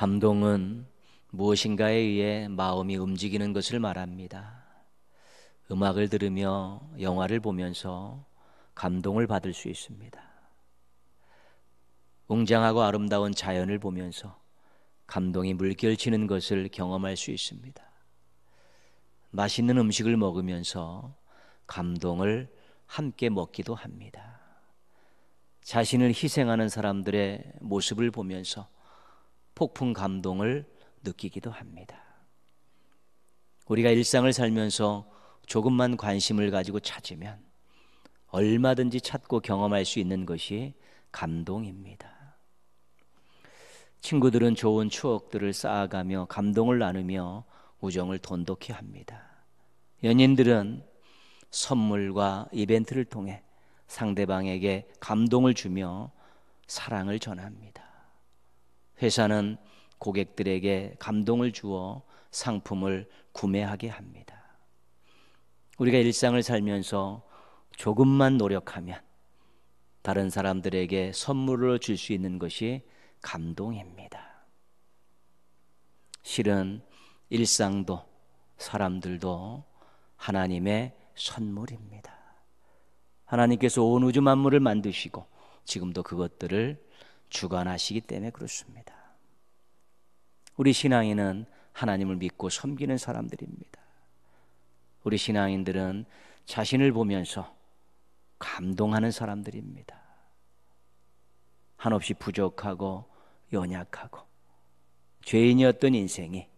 감동은 무엇인가에 의해 마음이 움직이는 것을 말합니다. 음악을 들으며 영화를 보면서 감동을 받을 수 있습니다. 웅장하고 아름다운 자연을 보면서 감동이 물결치는 것을 경험할 수 있습니다. 맛있는 음식을 먹으면서 감동을 함께 먹기도 합니다. 자신을 희생하는 사람들의 모습을 보면서 폭풍 감동을 느끼기도 합니다. 우리가 일상을 살면서 조금만 관심을 가지고 찾으면 얼마든지 찾고 경험할 수 있는 것이 감동입니다. 친구들은 좋은 추억들을 쌓아가며 감동을 나누며 우정을 돈독히 합니다. 연인들은 선물과 이벤트를 통해 상대방에게 감동을 주며 사랑을 전합니다. 회사는 고객들에게 감동을 주어 상품을 구매하게 합니다. 우리가 일상을 살면서 조금만 노력하면 다른 사람들에게 선물을 줄 수 있는 것이 감동입니다. 실은 일상도 사람들도 하나님의 선물입니다. 하나님께서 온 우주 만물을 만드시고 지금도 그것들을 주관하시기 때문에 그렇습니다. 우리 신앙인은 하나님을 믿고 섬기는 사람들입니다. 우리 신앙인들은 자신을 보면서 감동하는 사람들입니다. 한없이 부족하고 연약하고 죄인이었던 인생이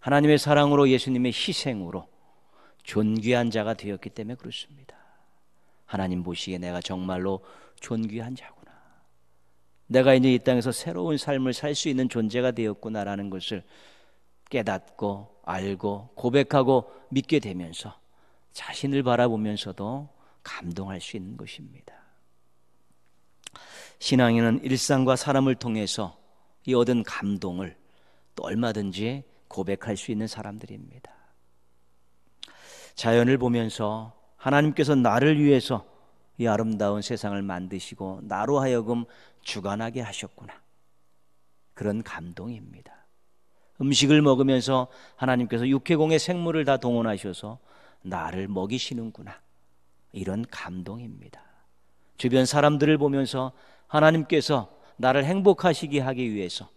하나님의 사랑으로 예수님의 희생으로 존귀한 자가 되었기 때문에 그렇습니다. 하나님 보시기에 내가 정말로 존귀한 자고 내가 이제 이 땅에서 새로운 삶을 살 수 있는 존재가 되었구나라는 것을 깨닫고 알고 고백하고 믿게 되면서 자신을 바라보면서도 감동할 수 있는 것입니다. 신앙인은 일상과 사람을 통해서 이 얻은 감동을 또 얼마든지 고백할 수 있는 사람들입니다. 자연을 보면서 하나님께서 나를 위해서 이 아름다운 세상을 만드시고 나로 하여금 주관하게 하셨구나. 그런 감동입니다. 음식을 먹으면서 하나님께서 육해공의 생물을 다 동원하셔서 나를 먹이시는구나. 이런 감동입니다. 주변 사람들을 보면서 하나님께서 나를 행복하시게 하기 위해서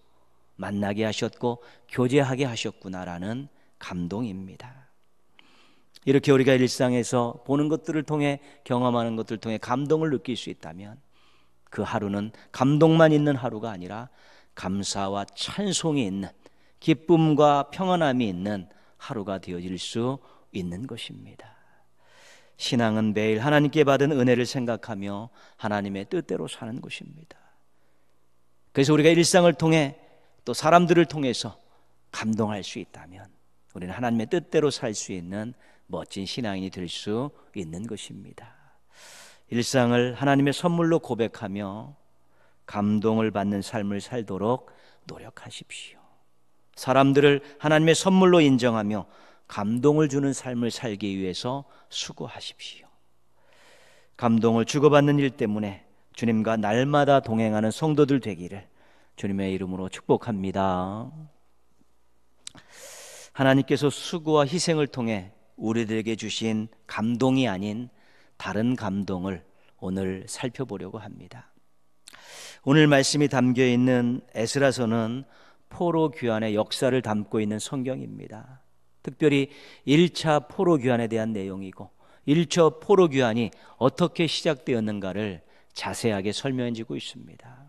만나게 하셨고 교제하게 하셨구나라는 감동입니다. 이렇게 우리가 일상에서 보는 것들을 통해 경험하는 것들을 통해 감동을 느낄 수 있다면 그 하루는 감동만 있는 하루가 아니라 감사와 찬송이 있는 기쁨과 평안함이 있는 하루가 되어질 수 있는 것입니다. 신앙은 매일 하나님께 받은 은혜를 생각하며 하나님의 뜻대로 사는 것입니다. 그래서 우리가 일상을 통해 또 사람들을 통해서 감동할 수 있다면 우리는 하나님의 뜻대로 살 수 있는 멋진 신앙인이 될 수 있는 것입니다. 일상을 하나님의 선물로 고백하며 감동을 받는 삶을 살도록 노력하십시오. 사람들을 하나님의 선물로 인정하며 감동을 주는 삶을 살기 위해서 수고하십시오. 감동을 주고받는 일 때문에 주님과 날마다 동행하는 성도들 되기를 주님의 이름으로 축복합니다. 하나님께서 수고와 희생을 통해 우리들에게 주신 감동이 아닌 다른 감동을 오늘 살펴보려고 합니다. 오늘 말씀이 담겨 있는 에스라서는 포로 귀환의 역사를 담고 있는 성경입니다. 특별히 1차 포로 귀환에 대한 내용이고 1차 포로 귀환이 어떻게 시작되었는가를 자세하게 설명해주고 있습니다.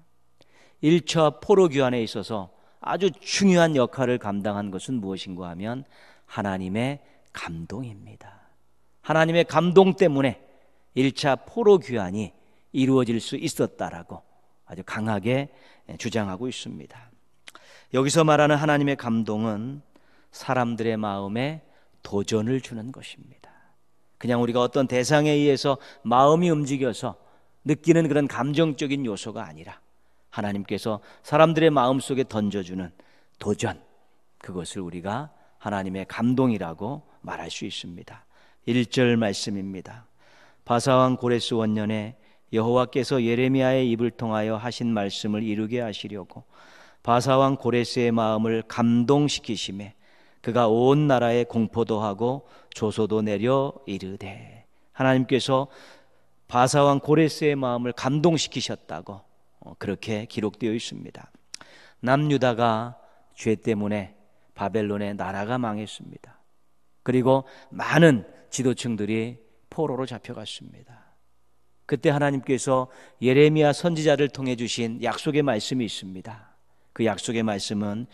1차 포로 귀환에 있어서 아주 중요한 역할을 감당한 것은 무엇인가 하면 하나님의 감동입니다. 하나님의 감동 때문에 1차 포로 귀환이 이루어질 수 있었다라고 아주 강하게 주장하고 있습니다. 여기서 말하는 하나님의 감동은 사람들의 마음에 도전을 주는 것입니다. 그냥 우리가 어떤 대상에 의해서 마음이 움직여서 느끼는 그런 감정적인 요소가 아니라 하나님께서 사람들의 마음 속에 던져주는 도전, 그것을 우리가 하나님의 감동이라고 말할 수 있습니다. 1절 말씀입니다. 바사왕 고레스 원년에 여호와께서 예레미야의 입을 통하여 하신 말씀을 이루게 하시려고 바사왕 고레스의 마음을 감동시키심에 그가 온 나라에 공포도 하고 조소도 내려 이르되 하나님께서 바사왕 고레스의 마음을 감동시키셨다고 어, 그렇게 기록되어 있습니다. 남유다가 죄 때문에 바벨론의 나라가 망했습니다. 그리고 많은 지도층들이 포로로 잡혀갔습니다. 그때 하나님께서 예레미야 선지자를 통해 주신 약속의 말씀이 있습니다. 그 약속의 말씀은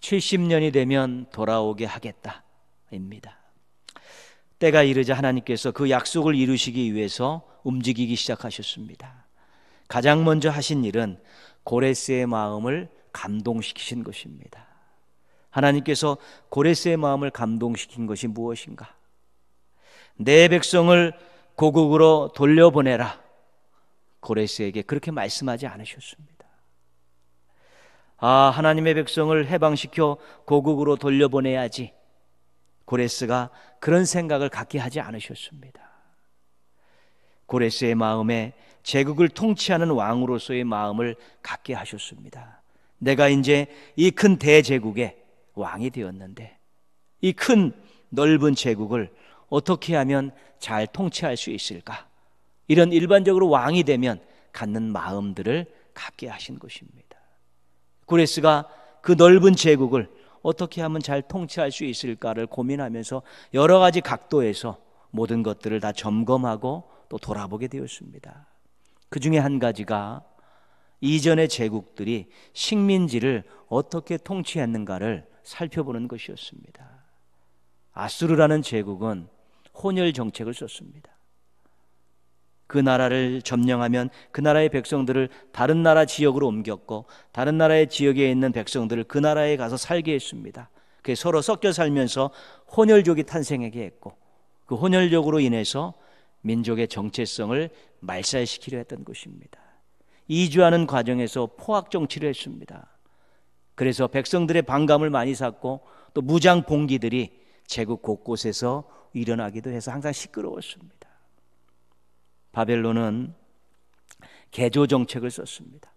70년이 되면 돌아오게 하겠다입니다. 때가 이르자 하나님께서 그 약속을 이루시기 위해서 움직이기 시작하셨습니다. 가장 먼저 하신 일은 고레스의 마음을 감동시키신 것입니다. 하나님께서 고레스의 마음을 감동시킨 것이 무엇인가? 내 백성을 고국으로 돌려보내라. 고레스에게 그렇게 말씀하지 않으셨습니다. 아, 하나님의 백성을 해방시켜 고국으로 돌려보내야지. 고레스가 그런 생각을 갖게 하지 않으셨습니다. 고레스의 마음에 제국을 통치하는 왕으로서의 마음을 갖게 하셨습니다. 내가 이제 이 큰 대제국에 왕이 되었는데 이 큰 넓은 제국을 어떻게 하면 잘 통치할 수 있을까? 이런 일반적으로 왕이 되면 갖는 마음들을 갖게 하신 것입니다. 구레스가 그 넓은 제국을 어떻게 하면 잘 통치할 수 있을까를 고민하면서 여러 가지 각도에서 모든 것들을 다 점검하고 또 돌아보게 되었습니다. 그 중에 한 가지가 이전의 제국들이 식민지를 어떻게 통치했는가를 살펴보는 것이었습니다. 아수르라는 제국은 혼혈 정책을 썼습니다. 그 나라를 점령하면 그 나라의 백성들을 다른 나라 지역으로 옮겼고 다른 나라의 지역에 있는 백성들을 그 나라에 가서 살게 했습니다. 그 서로 섞여 살면서 혼혈족이 탄생하게 했고 그 혼혈족으로 인해서 민족의 정체성을 말살시키려 했던 것입니다. 이주하는 과정에서 포악 정치를 했습니다. 그래서 백성들의 반감을 많이 샀고 또 무장 봉기들이 제국 곳곳에서 일어나기도 해서 항상 시끄러웠습니다. 바벨론은 개조 정책을 썼습니다.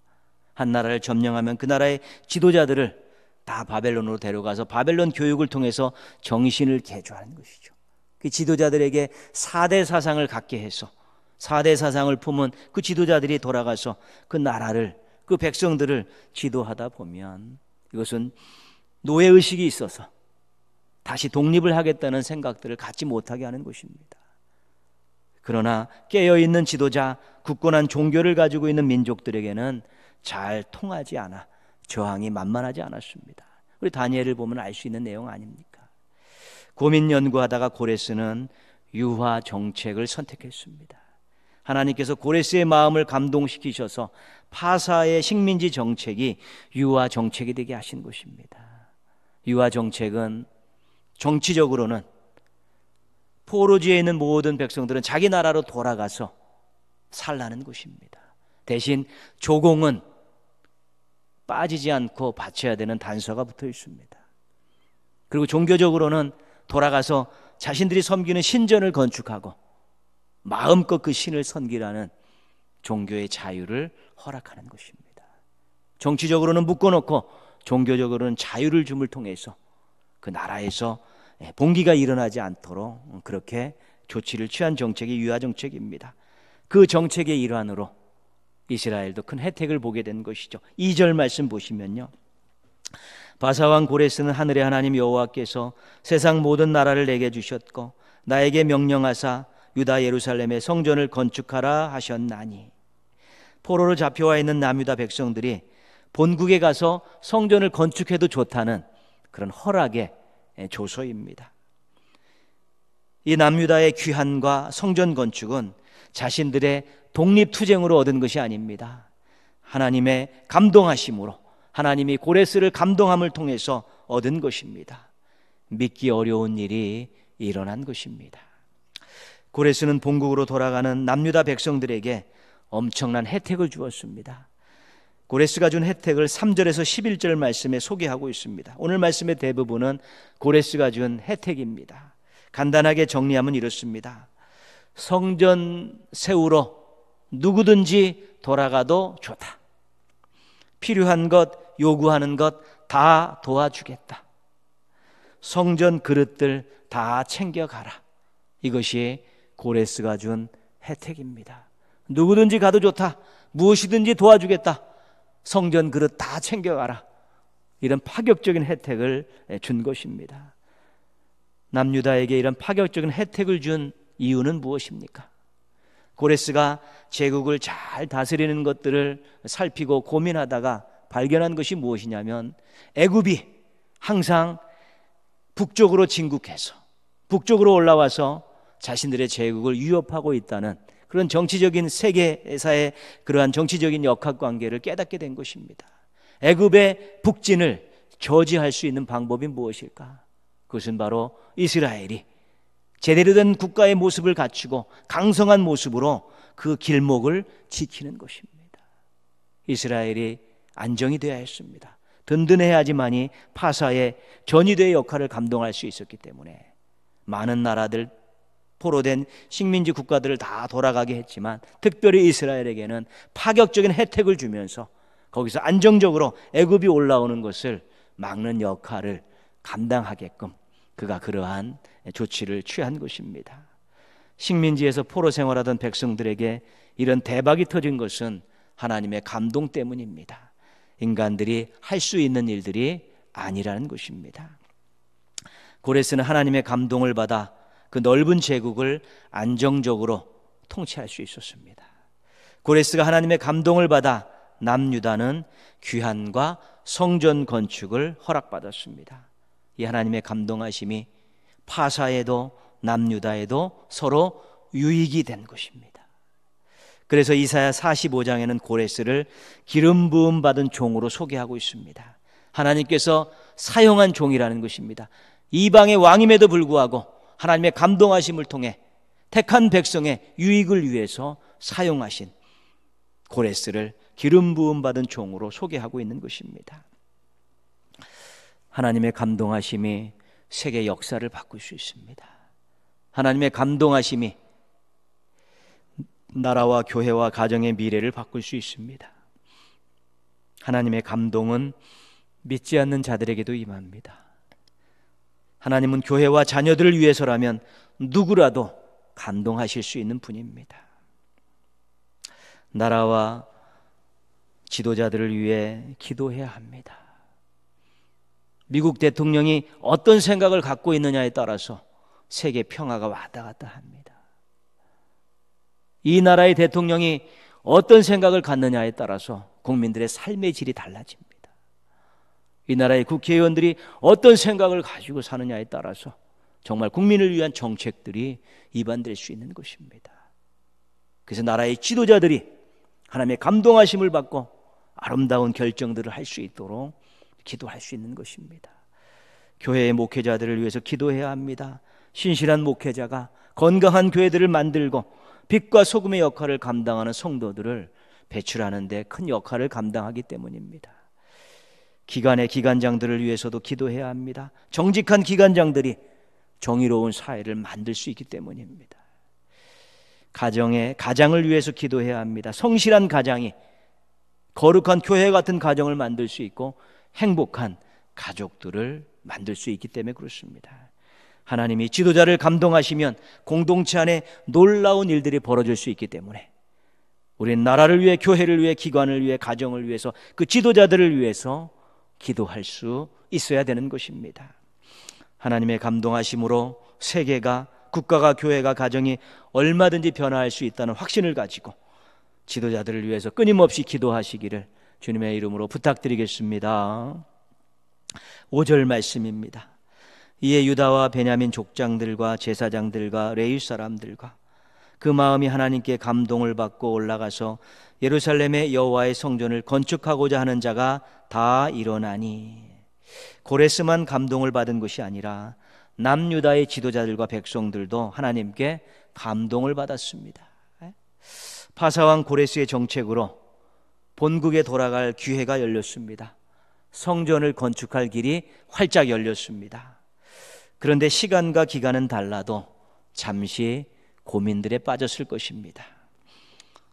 한 나라를 점령하면 그 나라의 지도자들을 다 바벨론으로 데려가서 바벨론 교육을 통해서 정신을 개조하는 것이죠. 그 지도자들에게 4대 사상을 갖게 해서 4대 사상을 품은 그 지도자들이 돌아가서 그 나라를 그 백성들을 지도하다 보면 이것은 노예의식이 있어서 다시 독립을 하겠다는 생각들을 갖지 못하게 하는 것입니다. 그러나 깨어있는 지도자, 굳건한 종교를 가지고 있는 민족들에게는 잘 통하지 않아 저항이 만만하지 않았습니다. 우리 다니엘을 보면 알 수 있는 내용 아닙니까? 고민 연구하다가 고레스는 유화 정책을 선택했습니다. 하나님께서 고레스의 마음을 감동시키셔서 파사의 식민지 정책이 유화 정책이 되게 하신 것입니다. 유화 정책은 정치적으로는 포로지에 있는 모든 백성들은 자기 나라로 돌아가서 살라는 것입니다. 대신 조공은 빠지지 않고 바쳐야 되는 단서가 붙어 있습니다. 그리고 종교적으로는 돌아가서 자신들이 섬기는 신전을 건축하고 마음껏 그 신을 섬기라는 종교의 자유를 허락하는 것입니다. 정치적으로는 묶어놓고 종교적으로는 자유를 줌을 통해서 그 나라에서 예, 봉기가 일어나지 않도록 그렇게 조치를 취한 정책이 유화 정책입니다. 그 정책의 일환으로 이스라엘도 큰 혜택을 보게 된 것이죠. 2절 말씀 보시면요. 바사왕 고레스는 하늘의 하나님 여호와께서 세상 모든 나라를 내게 주셨고 나에게 명령하사 유다 예루살렘의 성전을 건축하라 하셨나니 포로로 잡혀와 있는 남유다 백성들이 본국에 가서 성전을 건축해도 좋다는 그런 허락의 조소입니다. 이 남유다의 귀환과 성전 건축은 자신들의 독립투쟁으로 얻은 것이 아닙니다. 하나님의 감동하심으로 하나님이 고레스를 감동함을 통해서 얻은 것입니다. 믿기 어려운 일이 일어난 것입니다. 고레스는 본국으로 돌아가는 남유다 백성들에게 엄청난 혜택을 주었습니다. 고레스가 준 혜택을 3절에서 11절 말씀에 소개하고 있습니다. 오늘 말씀의 대부분은 고레스가 준 혜택입니다. 간단하게 정리하면 이렇습니다. 성전 세우러 누구든지 돌아가도 좋다. 필요한 것, 요구하는 것 다 도와주겠다. 성전 그릇들 다 챙겨가라. 이것이 고레스가 준 혜택입니다. 누구든지 가도 좋다. 무엇이든지 도와주겠다. 성전 그릇 다 챙겨가라. 이런 파격적인 혜택을 준 것입니다. 남유다에게 이런 파격적인 혜택을 준 이유는 무엇입니까? 고레스가 제국을 잘 다스리는 것들을 살피고 고민하다가 발견한 것이 무엇이냐면 애굽이 항상 북쪽으로 진국해서 북쪽으로 올라와서 자신들의 제국을 위협하고 있다는 그런 정치적인 세계사의 그러한 정치적인 역학 관계를 깨닫게 된 것입니다. 애굽의 북진을 저지할 수 있는 방법이 무엇일까? 그것은 바로 이스라엘이 제대로 된 국가의 모습을 갖추고 강성한 모습으로 그 길목을 지키는 것입니다. 이스라엘이 안정이 되어야 했습니다. 든든해야지만이 파사의 전위대의 역할을 감동할 수 있었기 때문에 많은 나라들 포로 된 식민지 국가들을 다 돌아가게 했지만 특별히 이스라엘에게는 파격적인 혜택을 주면서 거기서 안정적으로 애굽이 올라오는 것을 막는 역할을 감당하게끔 그가 그러한 조치를 취한 것입니다. 식민지에서 포로 생활하던 백성들에게 이런 대박이 터진 것은 하나님의 감동 때문입니다. 인간들이 할 수 있는 일들이 아니라는 것입니다. 고레스는 하나님의 감동을 받아 그 넓은 제국을 안정적으로 통치할 수 있었습니다. 고레스가 하나님의 감동을 받아 남유다는 귀환과 성전 건축을 허락받았습니다. 이 하나님의 감동하심이 파사에도 남유다에도 서로 유익이 된 것입니다. 그래서 이사야 45장에는 고레스를 기름 부음 받은 종으로 소개하고 있습니다. 하나님께서 사용한 종이라는 것입니다. 이방의 왕임에도 불구하고 하나님의 감동하심을 통해 택한 백성의 유익을 위해서 사용하신 고레스를 기름 부음 받은 종으로 소개하고 있는 것입니다. 하나님의 감동하심이 세계 역사를 바꿀 수 있습니다. 하나님의 감동하심이 나라와 교회와 가정의 미래를 바꿀 수 있습니다. 하나님의 감동은 믿지 않는 자들에게도 임합니다. 하나님은 교회와 자녀들을 위해서라면 누구라도 감동하실 수 있는 분입니다. 나라와 지도자들을 위해 기도해야 합니다. 미국 대통령이 어떤 생각을 갖고 있느냐에 따라서 세계 평화가 왔다 갔다 합니다. 이 나라의 대통령이 어떤 생각을 갖느냐에 따라서 국민들의 삶의 질이 달라집니다. 이 나라의 국회의원들이 어떤 생각을 가지고 사느냐에 따라서 정말 국민을 위한 정책들이 입안될 수 있는 것입니다. 그래서 나라의 지도자들이 하나님의 감동하심을 받고 아름다운 결정들을 할 수 있도록 기도할 수 있는 것입니다. 교회의 목회자들을 위해서 기도해야 합니다. 신실한 목회자가 건강한 교회들을 만들고 빛과 소금의 역할을 감당하는 성도들을 배출하는 데 큰 역할을 감당하기 때문입니다. 기관의 기관장들을 위해서도 기도해야 합니다. 정직한 기관장들이 정의로운 사회를 만들 수 있기 때문입니다. 가정의 가장을 위해서 기도해야 합니다. 성실한 가장이 거룩한 교회 같은 가정을 만들 수 있고 행복한 가족들을 만들 수 있기 때문에 그렇습니다. 하나님이 지도자를 감동하시면 공동체 안에 놀라운 일들이 벌어질 수 있기 때문에 우리 나라를 위해 교회를 위해 기관을 위해 가정을 위해서 그 지도자들을 위해서 기도할 수 있어야 되는 것입니다. 하나님의 감동하심으로 세계가 국가가 교회가 가정이 얼마든지 변화할 수 있다는 확신을 가지고 지도자들을 위해서 끊임없이 기도하시기를 주님의 이름으로 부탁드리겠습니다. 5절 말씀입니다. 이에 유다와 베냐민 족장들과 제사장들과 레일 사람들과 그 마음이 하나님께 감동을 받고 올라가서 예루살렘의 여호와의 성전을 건축하고자 하는 자가 다 일어나니 고레스만 감동을 받은 것이 아니라 남유다의 지도자들과 백성들도 하나님께 감동을 받았습니다. 파사왕 고레스의 정책으로 본국에 돌아갈 기회가 열렸습니다. 성전을 건축할 길이 활짝 열렸습니다. 그런데 시간과 기간은 달라도 잠시 고민들에 빠졌을 것입니다.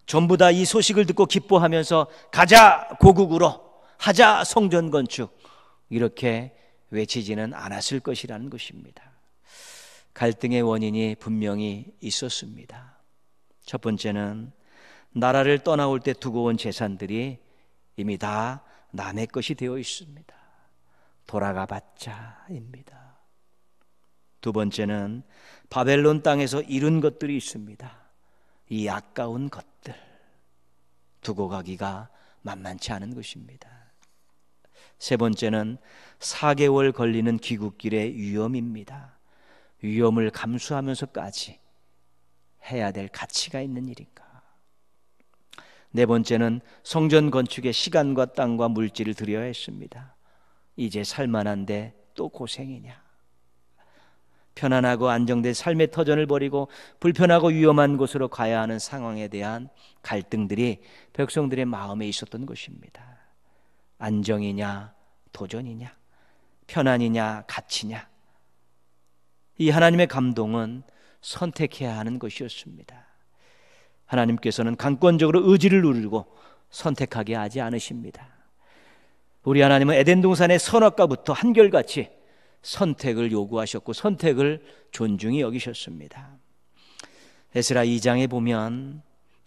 전부 다 이 소식을 듣고 기뻐하면서 가자 고국으로 하자 성전 건축 이렇게 외치지는 않았을 것이라는 것입니다. 갈등의 원인이 분명히 있었습니다. 첫 번째는 나라를 떠나올 때 두고 온 재산들이 이미 다 남의 것이 되어 있습니다. 돌아가 봤자입니다. 두 번째는 바벨론 땅에서 잃은 것들이 있습니다. 이 아까운 것들 두고 가기가 만만치 않은 것입니다. 세 번째는 4개월 걸리는 귀국길의 위험입니다. 위험을 감수하면서까지 해야 될 가치가 있는 일인가? 네 번째는 성전 건축에 시간과 땅과 물질을 들여야 했습니다. 이제 살만한데 또 고생이냐? 편안하고 안정된 삶의 터전을 버리고 불편하고 위험한 곳으로 가야 하는 상황에 대한 갈등들이 백성들의 마음에 있었던 것입니다. 안정이냐, 도전이냐, 편안이냐, 가치냐. 이 하나님의 감동은 선택해야 하는 것이었습니다. 하나님께서는 강권적으로 의지를 누르고 선택하게 하지 않으십니다. 우리 하나님은 에덴 동산의 선악과부터 한결같이 선택을 요구하셨고 선택을 존중히 여기셨습니다. 에스라 2장에 보면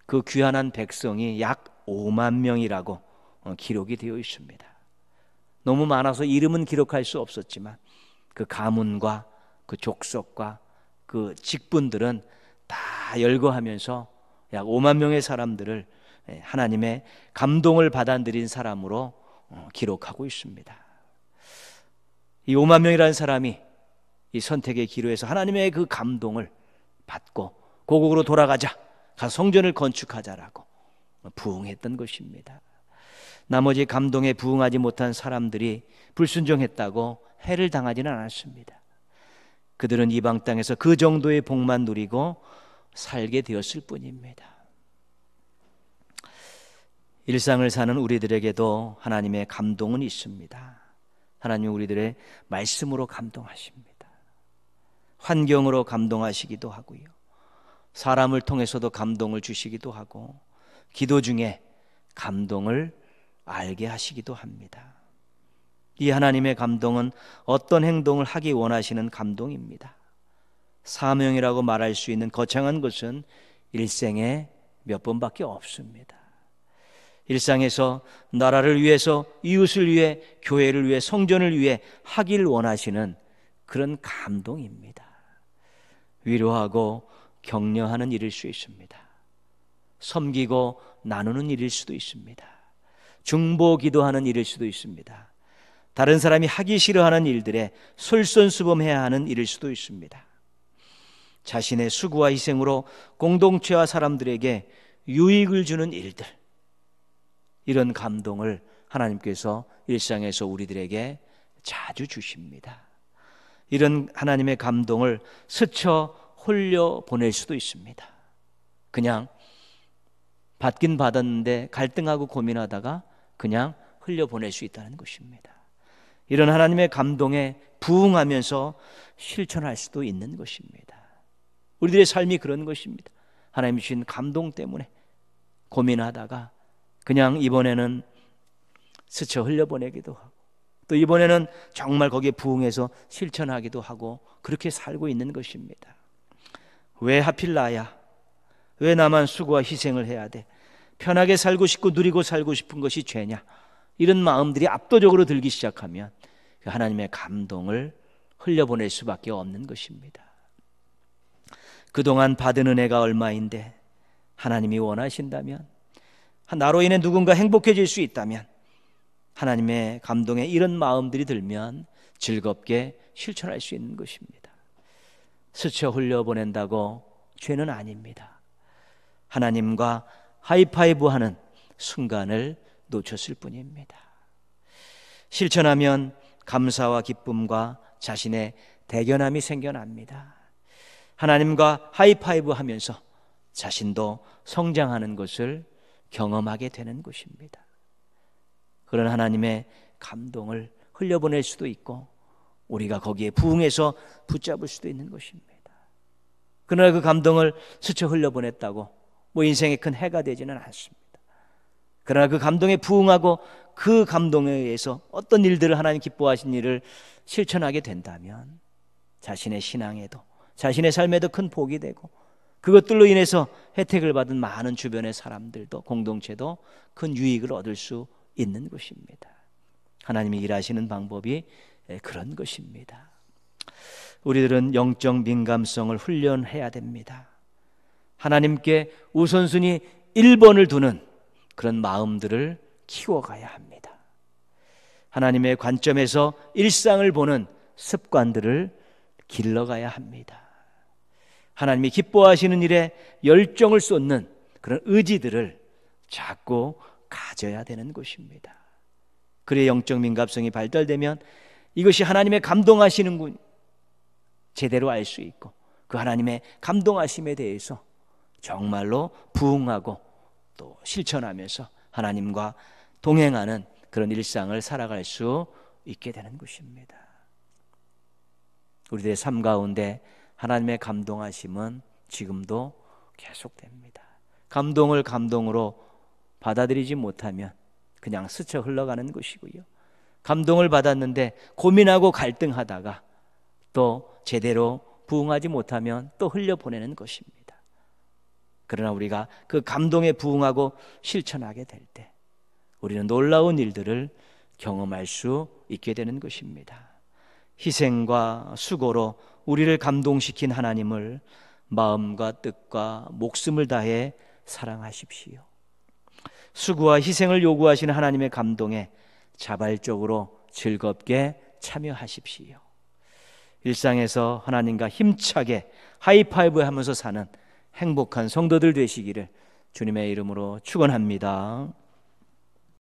그 귀환한 백성이 약 5만 명이라고 어, 기록이 되어 있습니다. 너무 많아서 이름은 기록할 수 없었지만 그 가문과 그 족속과 그 직분들은 다 열거하면서 약 5만 명의 사람들을 예, 하나님의 감동을 받아들인 사람으로 어, 기록하고 있습니다. 이 5만 명이라는 사람이 이 선택의 기로에서 하나님의 그 감동을 받고 고국으로 돌아가자. 가서 성전을 건축하자라고 부응했던 것입니다. 나머지 감동에 부응하지 못한 사람들이 불순종했다고 해를 당하지는 않았습니다. 그들은 이방 땅에서 그 정도의 복만 누리고 살게 되었을 뿐입니다. 일상을 사는 우리들에게도 하나님의 감동은 있습니다. 하나님 우리들의 말씀으로 감동하십니다. 환경으로 감동하시기도 하고요. 사람을 통해서도 감동을 주시기도 하고, 기도 중에 감동을 알게 하시기도 합니다. 이 하나님의 감동은 어떤 행동을 하기 원하시는 감동입니다. 사명이라고 말할 수 있는 거창한 것은 일생에 몇 번밖에 없습니다. 일상에서 나라를 위해서 이웃을 위해 교회를 위해 성전을 위해 하길 원하시는 그런 감동입니다. 위로하고 격려하는 일일 수 있습니다. 섬기고 나누는 일일 수도 있습니다. 중보 기도하는 일일 수도 있습니다. 다른 사람이 하기 싫어하는 일들에 솔선수범해야 하는 일일 수도 있습니다. 자신의 수고와 희생으로 공동체와 사람들에게 유익을 주는 일들, 이런 감동을 하나님께서 일상에서 우리들에게 자주 주십니다. 이런 하나님의 감동을 스쳐 홀려 보낼 수도 있습니다. 그냥 받긴 받았는데 갈등하고 고민하다가 그냥 흘려 보낼 수 있다는 것입니다. 이런 하나님의 감동에 부응하면서 실천할 수도 있는 것입니다. 우리들의 삶이 그런 것입니다. 하나님 주신 감동 때문에 고민하다가 그냥 이번에는 스쳐 흘려보내기도 하고 또 이번에는 정말 거기에 부응해서 실천하기도 하고 그렇게 살고 있는 것입니다. 왜 하필 나야? 왜 나만 수고와 희생을 해야 돼? 편하게 살고 싶고 누리고 살고 싶은 것이 죄냐? 이런 마음들이 압도적으로 들기 시작하면 그 하나님의 감동을 흘려보낼 수밖에 없는 것입니다. 그동안 받은 은혜가 얼마인데 하나님이 원하신다면 나로 인해 누군가 행복해질 수 있다면 하나님의 감동에 이런 마음들이 들면 즐겁게 실천할 수 있는 것입니다. 스쳐 흘려보낸다고 죄는 아닙니다. 하나님과 하이파이브 하는 순간을 놓쳤을 뿐입니다. 실천하면 감사와 기쁨과 자신의 대견함이 생겨납니다. 하나님과 하이파이브 하면서 자신도 성장하는 것을 경험하게 되는 것입니다. 그런 하나님의 감동을 흘려보낼 수도 있고 우리가 거기에 부응해서 붙잡을 수도 있는 것입니다. 그러나 그 감동을 스쳐 흘려보냈다고 뭐 인생에 큰 해가 되지는 않습니다. 그러나 그 감동에 부응하고 그 감동에 의해서 어떤 일들을 하나님 기뻐하신 일을 실천하게 된다면 자신의 신앙에도 자신의 삶에도 큰 복이 되고 그것들로 인해서 혜택을 받은 많은 주변의 사람들도 공동체도 큰 유익을 얻을 수 있는 것입니다. 하나님이 일하시는 방법이 예, 그런 것입니다. 우리들은 영적 민감성을 훈련해야 됩니다. 하나님께 우선순위 1번을 두는 그런 마음들을 키워가야 합니다. 하나님의 관점에서 일상을 보는 습관들을 길러가야 합니다. 하나님이 기뻐하시는 일에 열정을 쏟는 그런 의지들을 자꾸 가져야 되는 것입니다. 그래 영적 민감성이 발달되면 이것이 하나님의 감동하시는군 제대로 알 수 있고 그 하나님의 감동하심에 대해서 정말로 부응하고 또 실천하면서 하나님과 동행하는 그런 일상을 살아갈 수 있게 되는 것입니다. 우리들의 삶 가운데 하나님의 감동하심은 지금도 계속됩니다. 감동을 감동으로 받아들이지 못하면 그냥 스쳐 흘러가는 것이고요. 감동을 받았는데 고민하고 갈등하다가 또 제대로 부응하지 못하면 또 흘려보내는 것입니다. 그러나 우리가 그 감동에 부응하고 실천하게 될 때 우리는 놀라운 일들을 경험할 수 있게 되는 것입니다. 희생과 수고로 우리를 감동시킨 하나님을 마음과 뜻과 목숨을 다해 사랑하십시오. 수고와 희생을 요구하시는 하나님의 감동에 자발적으로 즐겁게 참여하십시오. 일상에서 하나님과 힘차게 하이파이브 하면서 사는 행복한 성도들 되시기를 주님의 이름으로 축원합니다.